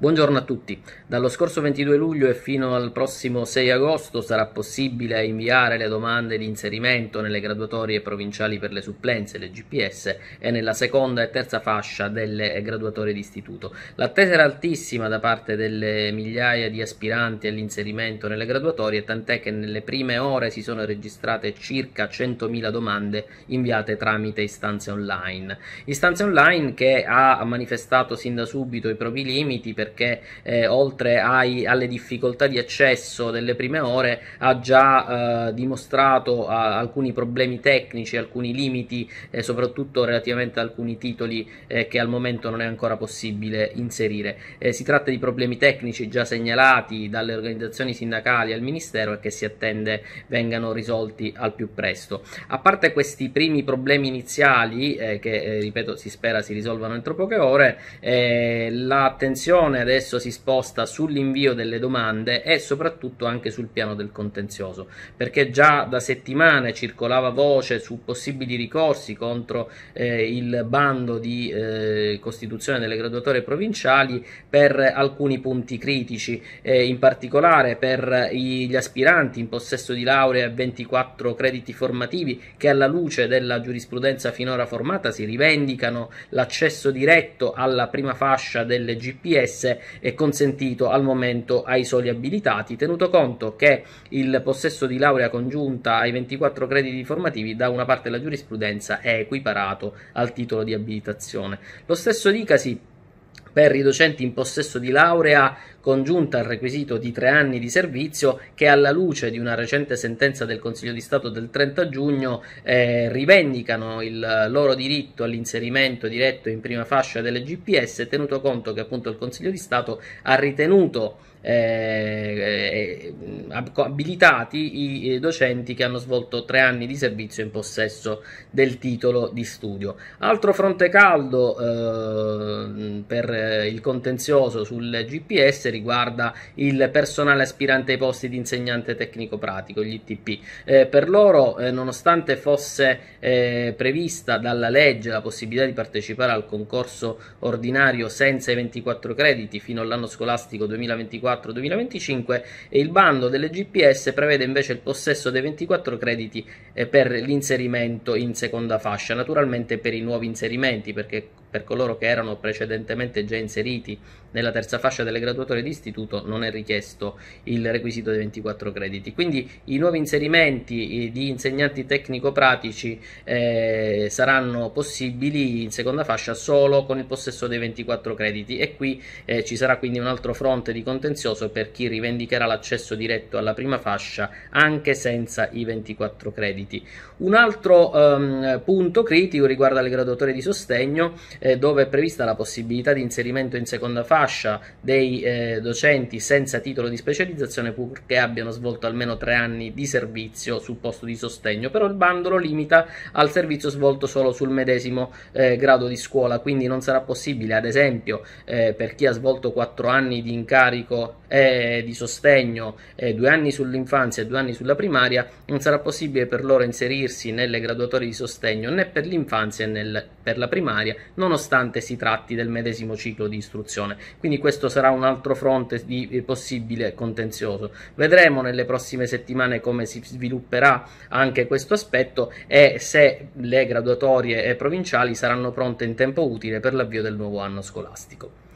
Buongiorno a tutti. Dallo scorso 22 luglio e fino al prossimo 6 agosto sarà possibile inviare le domande di inserimento nelle graduatorie provinciali per le supplenze, le GPS, e nella seconda e terza fascia delle graduatorie d'istituto. L'attesa era altissima da parte delle migliaia di aspiranti all'inserimento nelle graduatorie, tant'è che nelle prime ore si sono registrate circa 100.000 domande inviate tramite istanze online. Istanze online che ha manifestato sin da subito i propri limiti per perché eh, oltre ai, alle difficoltà di accesso delle prime ore ha già eh, dimostrato a, alcuni problemi tecnici, alcuni limiti, eh, soprattutto relativamente ad alcuni titoli eh, che al momento non è ancora possibile inserire. Eh, si tratta di problemi tecnici già segnalati dalle organizzazioni sindacali al Ministero e che si attende vengano risolti al più presto. A parte questi primi problemi iniziali, eh, che ripeto si spera si risolvano entro poche ore, l'attenzione attenzione adesso si sposta sull'invio delle domande e soprattutto anche sul piano del contenzioso, perché già da settimane circolava voce su possibili ricorsi contro eh, il bando di eh, costituzione delle graduatorie provinciali per alcuni punti critici, eh, in particolare per gli aspiranti in possesso di lauree a 24 crediti formativi che alla luce della giurisprudenza finora formata si rivendicano l'accesso diretto alla prima fascia del GPS è consentito al momento ai soli abilitati, tenuto conto che il possesso di laurea congiunta ai 24 crediti formativi da una parte della giurisprudenza è equiparato al titolo di abilitazione. Lo stesso dicasi per i docenti in possesso di laurea congiunta al requisito di tre anni di servizio che alla luce di una recente sentenza del Consiglio di Stato del 30 giugno eh, rivendicano il loro diritto all'inserimento diretto in prima fascia delle GPS tenuto conto che appunto il Consiglio di Stato ha ritenuto eh, eh abilitati i docenti che hanno svolto tre anni di servizio in possesso del titolo di studio. Altro fronte caldo eh, per eh, il contenzioso sul GPS riguarda il personale aspirante ai posti di insegnante tecnico pratico, gli ITP. Eh, per loro, eh, nonostante fosse eh, prevista dalla legge la possibilità di partecipare al concorso ordinario senza i 24 crediti fino all'anno scolastico 2024-2025, il bando delle GPS prevede invece il possesso dei 24 crediti eh, per l'inserimento in seconda fascia, naturalmente per i nuovi inserimenti, perché per coloro che erano precedentemente già già inseriti nella terza fascia delle graduatorie di istituto non è richiesto il requisito dei 24 crediti. Quindi i nuovi inserimenti eh, di insegnanti tecnico-pratici eh, saranno possibili in seconda fascia solo con il possesso dei 24 crediti e qui eh, ci sarà quindi un altro fronte di contenzioso per chi rivendicherà l'accesso diretto alla prima fascia anche senza i 24 crediti. Un altro ehm, punto critico riguarda le graduatorie di sostegno eh, dove è prevista la possibilità di inserire l'inserimento in seconda fascia dei eh, docenti senza titolo di specializzazione purché abbiano svolto almeno tre anni di servizio sul posto di sostegno, però il bando lo limita al servizio svolto solo sul medesimo eh, grado di scuola, quindi non sarà possibile, ad esempio, eh, per chi ha svolto quattro anni di incarico eh, di sostegno, eh, due anni sull'infanzia e due anni sulla primaria, non sarà possibile per loro inserirsi nelle graduatorie di sostegno né per l'infanzia né per la primaria, nonostante si tratti del medesimo ciclo ciclo di istruzione. Quindi questo sarà un altro fronte di eh, possibile contenzioso. Vedremo nelle prossime settimane come si svilupperà anche questo aspetto e se le graduatorie provinciali saranno pronte in tempo utile per l'avvio del nuovo anno scolastico.